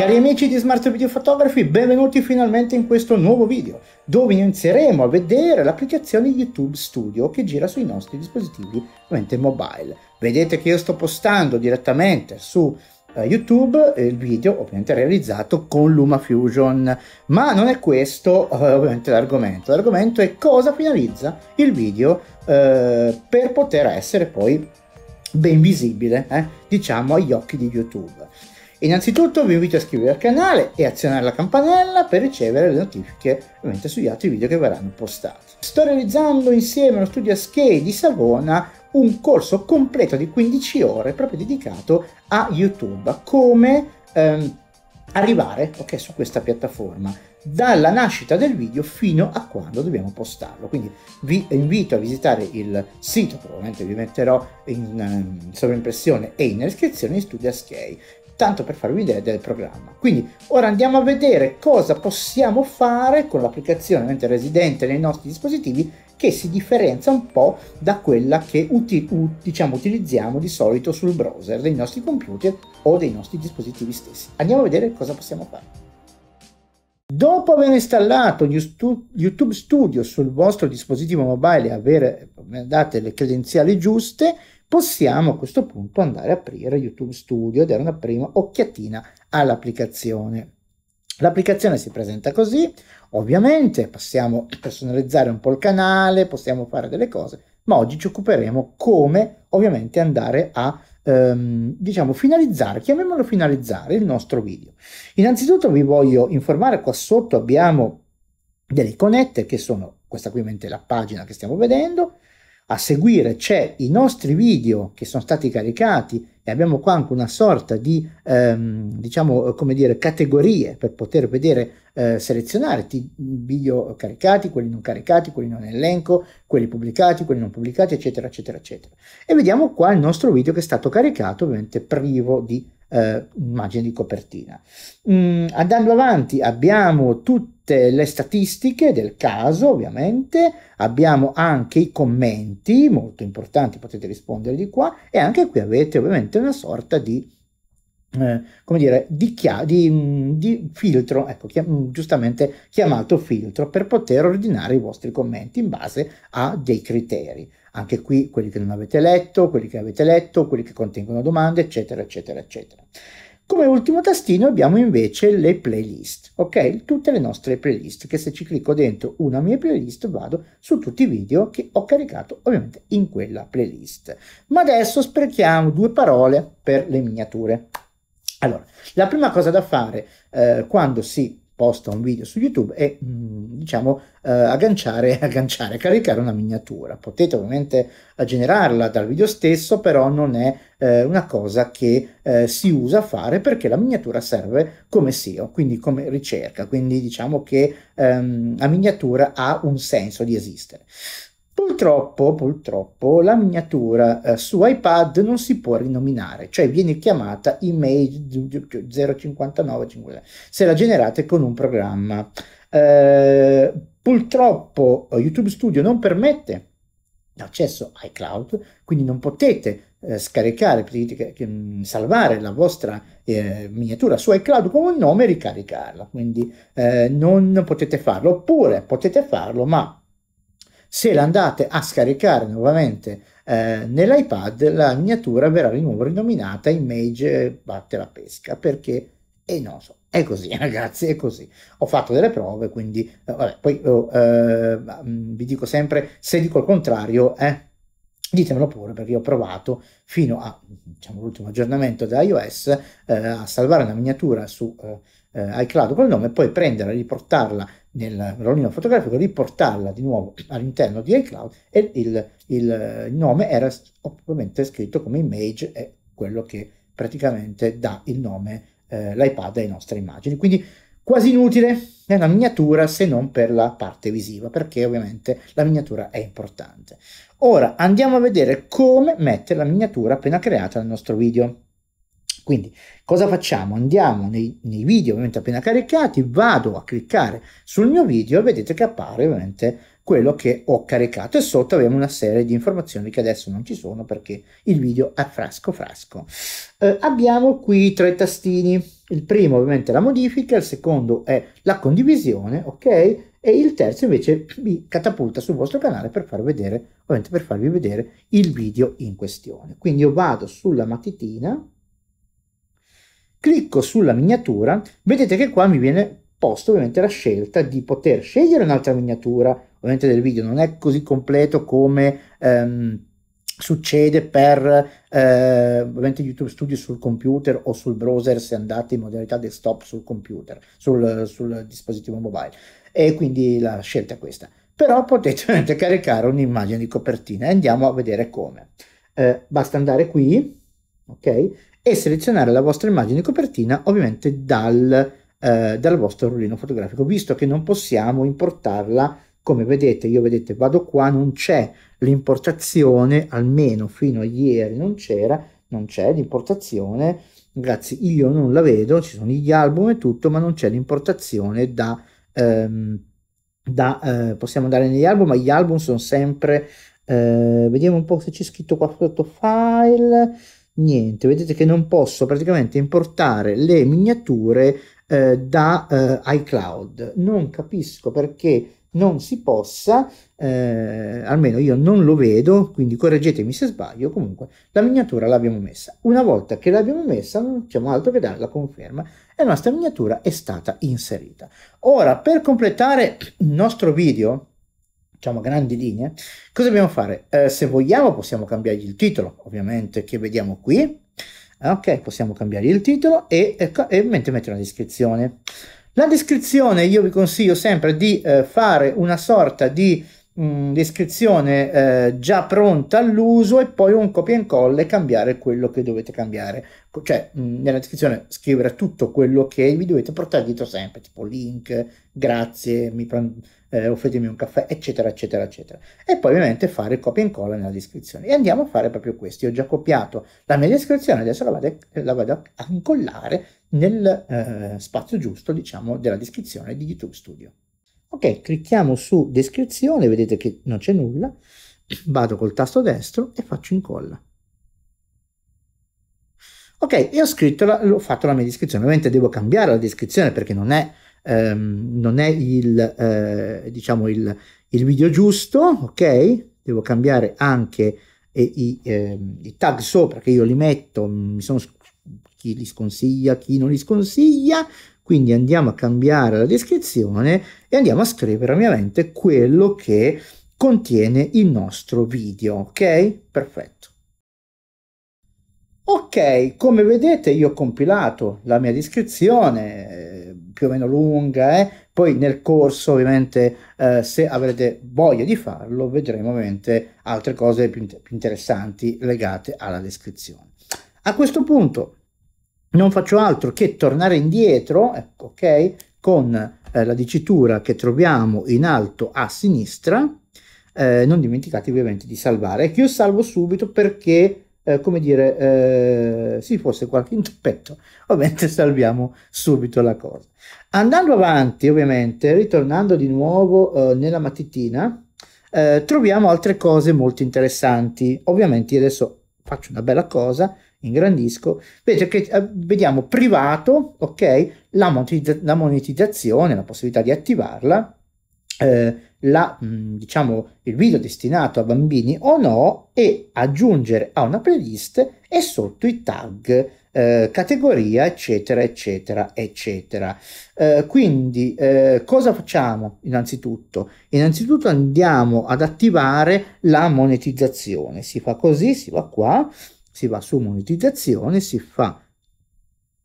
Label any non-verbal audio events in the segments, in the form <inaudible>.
Cari amici di Smart Video Photography, benvenuti finalmente in questo nuovo video dove inizieremo a vedere l'applicazione YouTube Studio che gira sui nostri dispositivi mobile. Vedete che io sto postando direttamente su uh, YouTube il video ovviamente realizzato con LumaFusion, ma non è questo uh, ovviamente l'argomento. L'argomento è cosa finalizza il video uh, per poter essere poi ben visibile, eh, diciamo, agli occhi di YouTube. Innanzitutto vi invito a iscrivervi al canale e azionare la campanella per ricevere le notifiche ovviamente sugli altri video che verranno postati. Sto realizzando insieme allo studio Skate di Savona un corso completo di 15 ore proprio dedicato a YouTube, come ehm, arrivare okay, su questa piattaforma dalla nascita del video fino a quando dobbiamo postarlo. Quindi vi invito a visitare il sito, probabilmente vi metterò in, in ehm, sovraimpressione e in descrizione di studio Skate tanto per farvi un'idea del programma. Quindi ora andiamo a vedere cosa possiamo fare con l'applicazione residente nei nostri dispositivi che si differenzia un po' da quella che uti- ut- diciamo, utilizziamo di solito sul browser dei nostri computer o dei nostri dispositivi stessi. Andiamo a vedere cosa possiamo fare. Dopo aver installato YouTube Studio sul vostro dispositivo mobile e aver eh, dato le credenziali giuste, possiamo a questo punto andare a aprire YouTube Studio e dare una prima occhiatina all'applicazione. L'applicazione si presenta così, ovviamente possiamo personalizzare un po' il canale, possiamo fare delle cose, ma oggi ci occuperemo come ovviamente andare a ehm, diciamo finalizzare, chiamiamolo finalizzare il nostro video. Innanzitutto vi voglio informare qua sotto abbiamo delle iconette che sono questa qui mente la pagina che stiamo vedendo, a seguire c'è i nostri video che sono stati caricati e abbiamo qua anche una sorta di ehm, diciamo eh, come dire categorie per poter vedere eh, selezionare i video caricati, quelli non caricati, quelli non elenco, quelli pubblicati, quelli non pubblicati, eccetera, eccetera, eccetera. E vediamo qua il nostro video che è stato caricato ovviamente privo di eh, immagine di copertina. Mm, andando avanti abbiamo tutte le statistiche del caso, ovviamente, abbiamo anche i commenti, molto importanti, potete rispondere di qua, e anche qui avete ovviamente una sorta di eh, come dire, di, chia- di, di filtro, ecco, chia- mm, giustamente chiamato filtro, per poter ordinare i vostri commenti in base a dei criteri. Anche qui quelli che non avete letto, quelli che avete letto, quelli che contengono domande, eccetera, eccetera, eccetera. Come ultimo tastino abbiamo invece le playlist, ok? Tutte le nostre playlist, che se ci clicco dentro una mia playlist vado su tutti i video che ho caricato ovviamente in quella playlist. Ma adesso sprechiamo due parole per le miniature. Allora, la prima cosa da fare eh, quando si posta un video su YouTube è, mm, diciamo, eh, agganciare, <laughs> agganciare, caricare una miniatura. Potete ovviamente generarla dal video stesso, però non è eh, una cosa che eh, si usa a fare perché la miniatura serve come SEO, quindi come ricerca, quindi diciamo che ehm, la miniatura ha un senso di esistere. Purtroppo, purtroppo, la miniatura eh, su iPad non si può rinominare, cioè viene chiamata Image 059 se la generate con un programma. Eh, purtroppo eh, YouTube Studio non permette l'accesso a iCloud, quindi non potete eh, scaricare, potete mm, salvare la vostra eh, miniatura su iCloud con un nome e ricaricarla, quindi eh, non potete farlo, oppure potete farlo, ma se la andate a scaricare nuovamente eh, nell'iPad, la miniatura verrà di nuovo rinominata Image eh, Batte la Pesca, perché è eh, non so, è così <laughs> ragazzi, è così. Ho fatto delle prove, quindi eh, vabbè, poi oh, eh, mm, vi dico sempre, se dico il contrario, eh, ditemelo pure perché ho provato fino a diciamo, l'ultimo aggiornamento da iOS eh, a salvare una miniatura su eh, eh, iCloud col nome poi prenderla, riportarla nel rollino fotografico, riportarla di nuovo all'interno di iCloud e il, il nome era ovviamente scritto come image, è quello che praticamente dà il nome eh, l'iPad alle nostre immagini. Quindi quasi inutile è una miniatura se non per la parte visiva, perché ovviamente la miniatura è importante. Ora andiamo a vedere come mettere la miniatura appena creata nel nostro video. Quindi cosa facciamo? Andiamo nei, nei, video ovviamente appena caricati, vado a cliccare sul mio video e vedete che appare ovviamente quello che ho caricato e sotto abbiamo una serie di informazioni che adesso non ci sono perché il video è fresco fresco. Eh, abbiamo qui tre tastini, il primo ovviamente è la modifica, il secondo è la condivisione, ok? E il terzo invece vi catapulta sul vostro canale per, far vedere, per farvi vedere il video in questione. Quindi io vado sulla matitina, Clicco sulla miniatura, vedete che qua mi viene posto ovviamente la scelta di poter scegliere un'altra miniatura, ovviamente del video non è così completo come... Ehm, succede per eh, ovviamente YouTube Studio sul computer o sul browser se andate in modalità desktop sul computer, sul, sul dispositivo mobile. E quindi la scelta è questa. Però potete ovviamente caricare un'immagine di copertina e andiamo a vedere come. Eh, basta andare qui, ok? e selezionare la vostra immagine copertina ovviamente dal, eh, dal vostro rullino fotografico, visto che non possiamo importarla come vedete io vedete vado qua non c'è l'importazione almeno fino a ieri non c'era non c'è l'importazione ragazzi io non la vedo ci sono gli album e tutto ma non c'è l'importazione da, ehm, da eh, possiamo andare negli album ma gli album sono sempre eh, vediamo un po' se c'è scritto qua sotto file niente, vedete che non posso praticamente importare le miniature eh, da eh, iCloud. Non capisco perché non si possa, eh, almeno io non lo vedo, quindi correggetemi se sbaglio, comunque la miniatura l'abbiamo messa. Una volta che l'abbiamo messa non facciamo altro che dare la conferma e la nostra miniatura è stata inserita. Ora, per completare il nostro video, diciamo, grandi linee, cosa dobbiamo fare? Eh, se vogliamo possiamo cambiargli il titolo, ovviamente, che vediamo qui. Ok, possiamo cambiare il titolo e, e, e mettere una descrizione. La descrizione io vi consiglio sempre di eh, fare una sorta di mh, mm, descrizione eh, già pronta all'uso e poi un copia e incolla e cambiare quello che dovete cambiare. Cioè, mh, mm, nella descrizione scrivere tutto quello che vi dovete portare dietro sempre, tipo link, grazie, mi prendo, eh, offritemi un caffè, eccetera, eccetera, eccetera. E poi ovviamente fare copia e incolla nella descrizione. E andiamo a fare proprio questo. Io ho già copiato la mia descrizione, adesso la vado, eh, la vado a incollare nel eh, spazio giusto, diciamo, della descrizione di YouTube Studio. Ok, clicchiamo su descrizione, vedete che non c'è nulla, <clears throat> vado col tasto destro e faccio incolla. Ok, e ho scritto, la, ho fatto la mia descrizione, ovviamente devo cambiare la descrizione perché non è, ehm, non è il, eh, diciamo il, il, video giusto, ok? Devo cambiare anche eh, i, eh, i, tag sopra che io li metto, mi sono chi li sconsiglia, chi non li sconsiglia, quindi andiamo a cambiare la descrizione e andiamo a scrivere ovviamente quello che contiene il nostro video, ok? Perfetto. Ok, come vedete io ho compilato la mia descrizione, eh, più o meno lunga, eh? poi nel corso ovviamente eh, se avrete voglia di farlo vedremo ovviamente altre cose più, più interessanti legate alla descrizione. A questo punto non faccio altro che tornare indietro, ecco, ok, con eh, la dicitura che troviamo in alto a sinistra, eh, non dimenticate ovviamente di salvare. Ecco, io salvo subito perché, eh, come dire, eh, se fosse qualche <laughs> interpetto, ovviamente salviamo subito la cosa. Andando avanti, ovviamente, ritornando di nuovo eh, nella matitina, eh, troviamo altre cose molto interessanti. Ovviamente adesso faccio una bella cosa, ingrandisco, vedete che eh, vediamo privato, ok, la, monetizz la monetizzazione, la possibilità di attivarla, eh, la, mh, mm, diciamo, il video destinato a bambini o no e aggiungere a una playlist e sotto i tag eh, categoria, eccetera, eccetera, eccetera. Eh, quindi eh, cosa facciamo innanzitutto? Innanzitutto andiamo ad attivare la monetizzazione. Si fa così, si va qua, si va su monetizzazione, si fa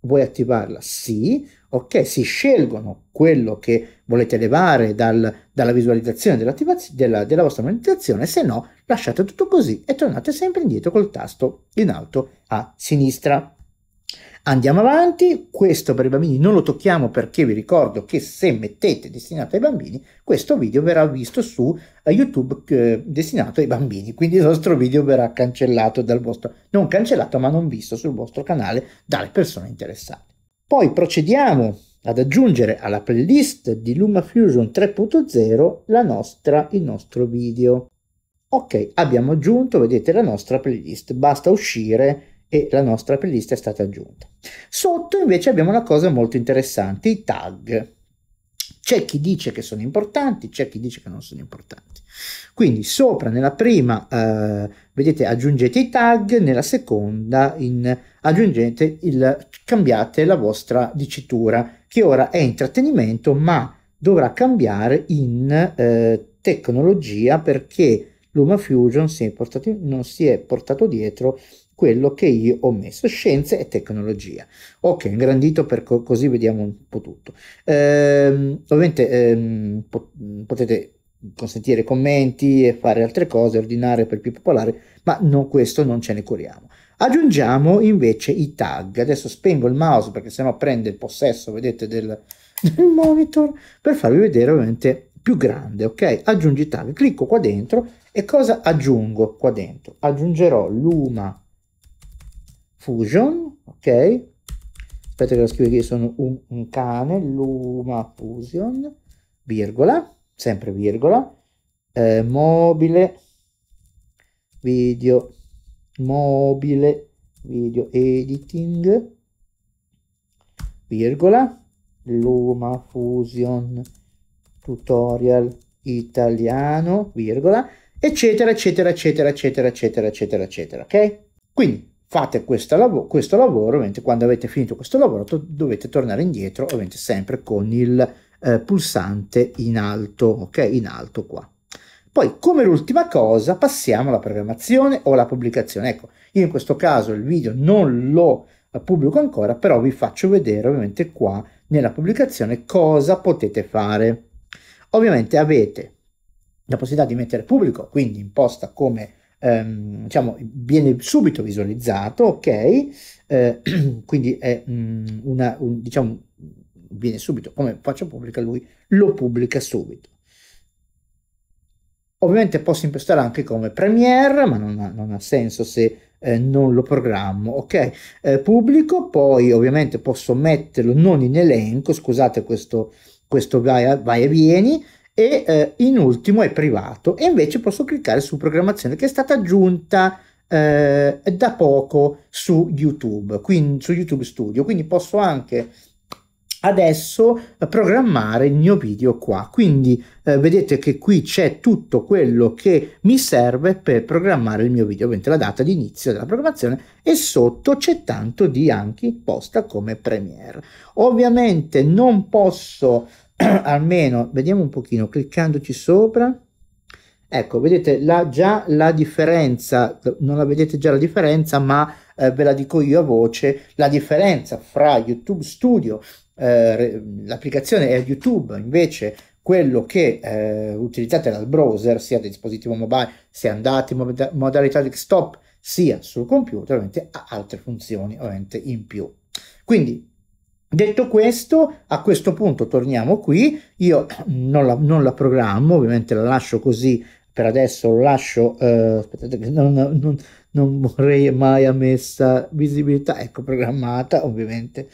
vuoi attivarla? Sì, ok, si scelgono quello che volete levare dal, dalla visualizzazione della, della vostra monetizzazione, se no lasciate tutto così e tornate sempre indietro col tasto in alto a sinistra. Andiamo avanti, questo per i bambini non lo tocchiamo perché vi ricordo che se mettete destinato ai bambini, questo video verrà visto su eh, YouTube eh, destinato ai bambini, quindi il vostro video verrà cancellato dal vostro, non cancellato ma non visto sul vostro canale dalle persone interessate. Poi procediamo ad aggiungere alla playlist di LumaFusion 3.0 la nostra, il nostro video. Ok, abbiamo aggiunto, vedete, la nostra playlist, basta uscire e la nostra playlist è stata aggiunta. Sotto invece abbiamo una cosa molto interessante, i tag. C'è chi dice che sono importanti, c'è chi dice che non sono importanti. Quindi sopra nella prima eh, vedete aggiungete i tag, nella seconda in, aggiungete il cambiate la vostra dicitura che ora è intrattenimento ma dovrà cambiare in eh, tecnologia perché LumaFusion non si è portato dietro quello che io ho messo, scienze e tecnologia. Ok, ingrandito per co- così vediamo un po' tutto. Ehm, ovviamente ehm, po- potete consentire commenti e fare altre cose, ordinare per più popolare, ma no, questo non ce ne curiamo. Aggiungiamo invece i tag. Adesso spengo il mouse perché sennò prende il possesso, vedete, del, del monitor per farvi vedere ovviamente più grande, ok? Aggiungi tag, clicco qua dentro e cosa aggiungo qua dentro? Aggiungerò luma Fusion, ok? Aspetta che lo scrivo qui, sono un, un cane, Luma Fusion, virgola, sempre virgola, eh, mobile, video, mobile, video editing, virgola, Luma Fusion tutorial italiano, virgola, eccetera, eccetera, eccetera, eccetera, eccetera, eccetera, eccetera, ok? Quindi, fate lav- questo lavoro, ovviamente quando avete finito questo lavoro to- dovete tornare indietro, ovviamente sempre con il eh, pulsante in alto, ok? In alto qua. Poi come l'ultima cosa passiamo alla programmazione o alla pubblicazione. Ecco, io in questo caso il video non lo eh, pubblico ancora, però vi faccio vedere ovviamente qua nella pubblicazione cosa potete fare. Ovviamente avete la possibilità di mettere pubblico, quindi imposta come ehm, diciamo, viene subito visualizzato, ok? Eh, <clears throat> quindi è mh, mm, una, un, diciamo, viene subito, come faccio pubblica lui, lo pubblica subito. Ovviamente posso impostare anche come Premiere, ma non ha, non ha senso se eh, non lo programmo, ok? Eh, pubblico, poi ovviamente posso metterlo non in elenco, scusate questo, questo vai, vai e vieni, e eh, in ultimo è privato e invece posso cliccare su programmazione che è stata aggiunta eh, da poco su YouTube, quindi su YouTube Studio, quindi posso anche adesso programmare il mio video qua quindi eh, vedete che qui c'è tutto quello che mi serve per programmare il mio video ovviamente la data di inizio della programmazione e sotto c'è tanto di anche imposta come premiere ovviamente non posso <clears throat> almeno vediamo un pochino cliccandoci sopra ecco vedete la, già la differenza non la vedete già la differenza ma eh, ve la dico io a voce la differenza fra youtube studio eh, l'applicazione è youtube invece quello che eh, utilizzate dal browser sia da dispositivo mobile se andate in mod- modalità desktop sia sul computer ovviamente ha altre funzioni ovviamente in più quindi Detto questo, a questo punto torniamo qui, io non la, non la programmo, ovviamente la lascio così per adesso, lo lascio, eh, aspettate che non, non, non vorrei mai a messa visibilità, ecco programmata ovviamente,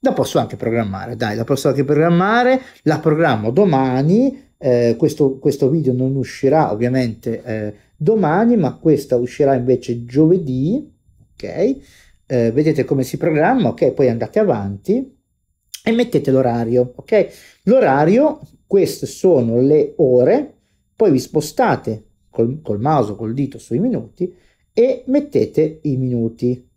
la posso anche programmare, dai, la posso anche programmare, la programmo domani, eh, questo, questo video non uscirà ovviamente eh, domani, ma questa uscirà invece giovedì, ok? eh, vedete come si programma, ok, poi andate avanti e mettete l'orario, ok? L'orario, queste sono le ore, poi vi spostate col, col mouse o col dito sui minuti e mettete i minuti.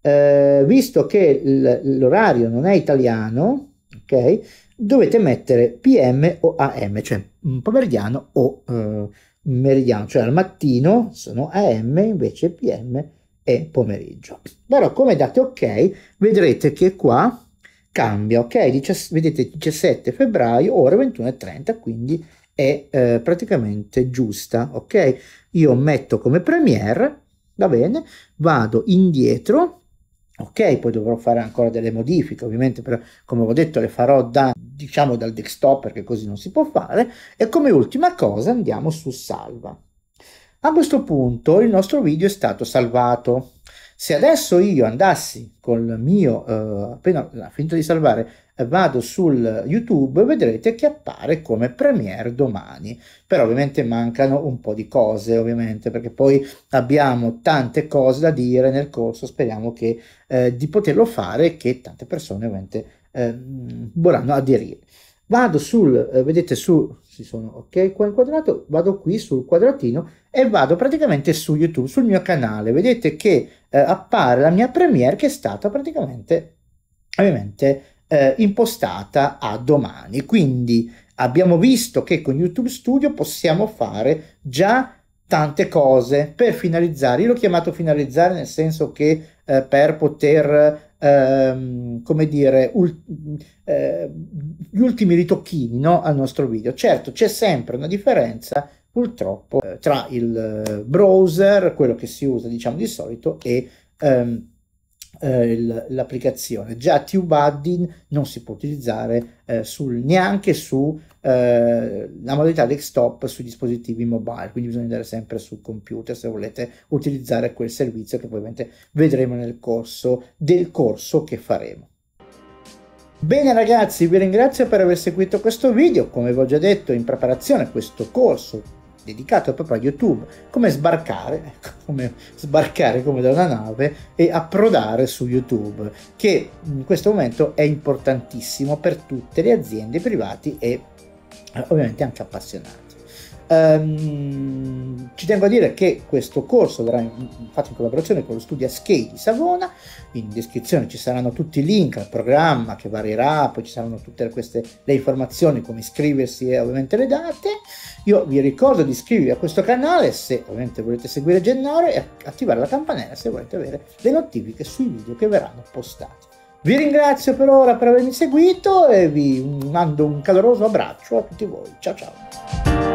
Eh, visto che l'orario non è italiano, ok? Dovete mettere PM o AM, cioè pomeridiano o eh, meridiano, cioè al mattino sono AM, invece PM e pomeriggio. Però come date ok, vedrete che qua cambia, ok? Dici, vedete 17 febbraio, ore 21.30, quindi è eh, praticamente giusta, ok? Io metto come premier, va bene, vado indietro, ok? Poi dovrò fare ancora delle modifiche, ovviamente, però come ho detto le farò da, diciamo, dal desktop perché così non si può fare. E come ultima cosa andiamo su salva. A questo punto il nostro video è stato salvato. Se adesso io andassi col mio, eh, appena finito di salvare, vado sul YouTube, vedrete che appare come premiere domani. Però ovviamente mancano un po' di cose, ovviamente, perché poi abbiamo tante cose da dire nel corso, speriamo che, eh, di poterlo fare e che tante persone ovviamente eh, vorranno aderire. Vado sul, eh, vedete su ci sono ok qua inquadrato vado qui sul quadratino e vado praticamente su youtube sul mio canale vedete che eh, appare la mia premiere che è stata praticamente ovviamente eh, impostata a domani quindi abbiamo visto che con youtube studio possiamo fare già tante cose per finalizzare io l'ho chiamato finalizzare nel senso che eh, per poter ehm, come dire, ul- eh, gli ultimi ritocchini no, al nostro video. Certo, c'è sempre una differenza purtroppo eh, tra il eh, browser, quello che si usa diciamo di solito, e... Ehm, eh, l'applicazione. Già TubeAddin non si può utilizzare eh, sul, neanche sulla eh, modalità desktop sui dispositivi mobile, quindi bisogna andare sempre sul computer se volete utilizzare quel servizio che ovviamente vedremo nel corso del corso che faremo. Bene ragazzi, vi ringrazio per aver seguito questo video, come vi ho già detto in preparazione questo corso dedicato proprio a YouTube, come sbarcare, <laughs> ecco, come sbarcare come da una nave e approdare su YouTube, che in questo momento è importantissimo per tutte le aziende, privati e eh, ovviamente anche appassionati. Um, ci tengo a dire che questo corso verrà in, fatto in collaborazione con lo studio Skate di Savona. In descrizione ci saranno tutti i link al programma che varierà, poi ci saranno tutte queste, le informazioni, come iscriversi e ovviamente le date. Io vi ricordo di iscrivervi a questo canale se ovviamente volete seguire Gennaro e attivare la campanella se volete avere le notifiche sui video che verranno postati. Vi ringrazio per ora per avermi seguito e vi mando un caloroso abbraccio a tutti voi. Ciao ciao!